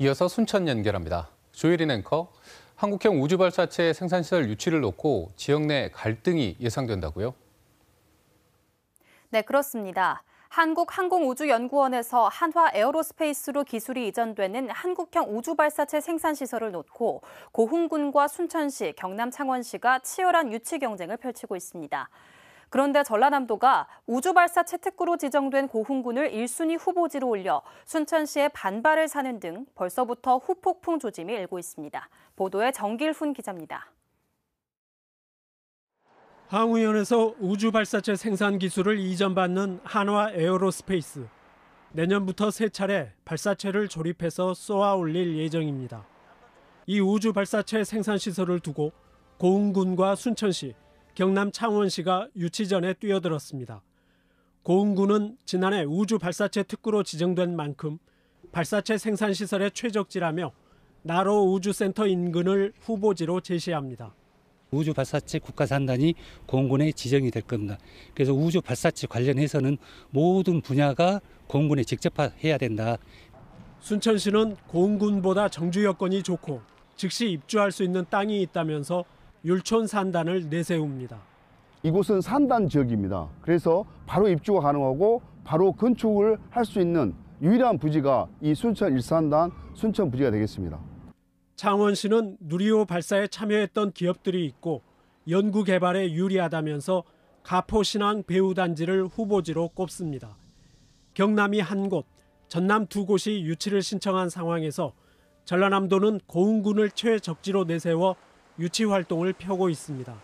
이어서 순천 연결합니다. 조혜린 앵커, 한국형 우주발사체 생산시설 유치를 놓고 지역 내 갈등이 예상된다고요? 네, 그렇습니다. 한국항공우주연구원에서 한화 에어로스페이스로 기술이 이전되는 한국형 우주발사체 생산시설을 놓고 고흥군과 순천시, 경남 창원시가 치열한 유치 경쟁을 펼치고 있습니다. 그런데 전라남도가 우주발사 채택구로 지정된 고흥군을 1순위 후보지로 올려 순천시에 반발을 사는 등 벌써부터 후폭풍 조짐이 일고 있습니다. 보도에 정길훈 기자입니다. 항우연에서 우주발사체 생산 기술을 이전받는 한화 에어로스페이스. 내년부터 세 차례 발사체를 조립해서 쏘아 올릴 예정입니다. 이 우주발사체 생산시설을 두고 고흥군과 순천시, 경남 창원시가 유치전에 뛰어들었습니다. 고흥군은 지난해 우주 발사체 특구로 지정된 만큼 발사체 생산 시설의 최적지라며 나로 우주센터 인근을 후보지로 제시합니다. 우주 발사체 국가산단이 공군에 지정이 될 겁니다. 그래서 우주 발사체 관련해서는 모든 분야가 공군에 직접해야 된다. 순천시는 공군보다 정주 여건이 좋고 즉시 입주할 수 있는 땅이 있다면서 율촌 산단을 내세웁니다. 이곳은 산단 지역입니다. 그래서 바로 입주가 가능하고 바로 건축을 할 수 있는 유일한 부지가 이 순천 일산단 순천 부지가 되겠습니다. 창원시는 누리호 발사에 참여했던 기업들이 있고 연구 개발에 유리하다면서 가포신앙 배후단지를 후보지로 꼽습니다. 경남이 한 곳, 전남 두 곳이 유치를 신청한 상황에서 전라남도는 고흥군을 최적지로 내세워 유치 활동을 펴고 있습니다.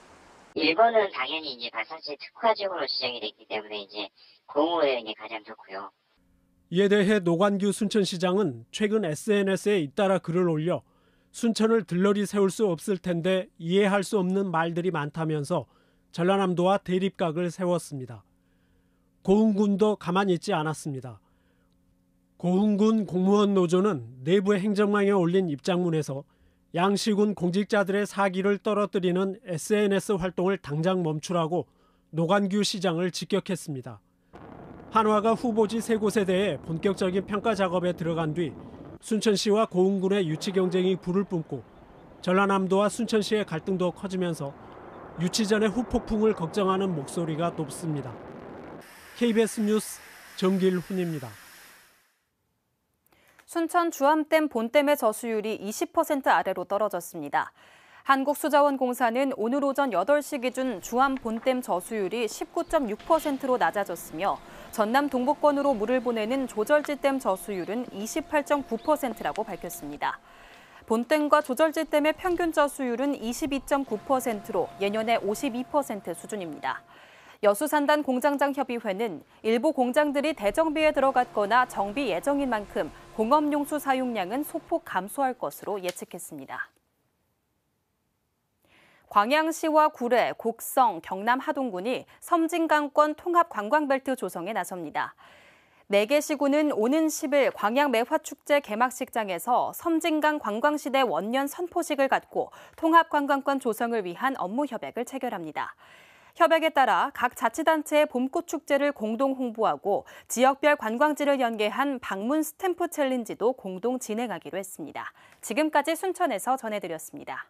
일본은 당연히 이제 발사체 특화적으로 지정이 됐기 때문에 이제 공호되 가장 좋고요. 이에 대해 노관규 순천시장은 최근 SNS에 잇따라 글을 올려 순천을 들러리 세울 수 없을 텐데 이해할 수 없는 말들이 많다면서 전라남도와 대립각을 세웠습니다. 고흥군도 가만히 있지 않았습니다. 고흥군 공무원 노조는 내부 행정망에 올린 입장문에서 양시군 공직자들의 사기를 떨어뜨리는 SNS 활동을 당장 멈추라고 노관규 시장을 직격했습니다. 한화가 후보지 세 곳에 대해 본격적인 평가 작업에 들어간 뒤 순천시와 고흥군의 유치 경쟁이 불을 뿜고 전라남도와 순천시의 갈등도 커지면서 유치전의 후폭풍을 걱정하는 목소리가 높습니다. KBS 뉴스 정길훈입니다. 춘천 주암댐 본댐의 저수율이 20% 아래로 떨어졌습니다. 한국수자원공사는 오늘 오전 8시 기준 주암 본댐 저수율이 19.6%로 낮아졌으며 전남 동북권으로 물을 보내는 조절지댐 저수율은 28.9%라고 밝혔습니다. 본댐과 조절지댐의 평균 저수율은 22.9%로 예년의 52% 수준입니다. 여수산단 공장장 협의회는 일부 공장들이 대정비에 들어갔거나 정비 예정인 만큼 공업용수 사용량은 소폭 감소할 것으로 예측했습니다. 광양시와 구례, 곡성, 경남 하동군이 섬진강권 통합 관광벨트 조성에 나섭니다. 네 개 시군은 오는 10일 광양 매화축제 개막식장에서 섬진강 관광시대 원년 선포식을 갖고 통합관광권 조성을 위한 업무 협약을 체결합니다. 협약에 따라 각 자치단체의 봄꽃 축제를 공동 홍보하고 지역별 관광지를 연계한 방문 스탬프 챌린지도 공동 진행하기로 했습니다. 지금까지 순천에서 전해드렸습니다.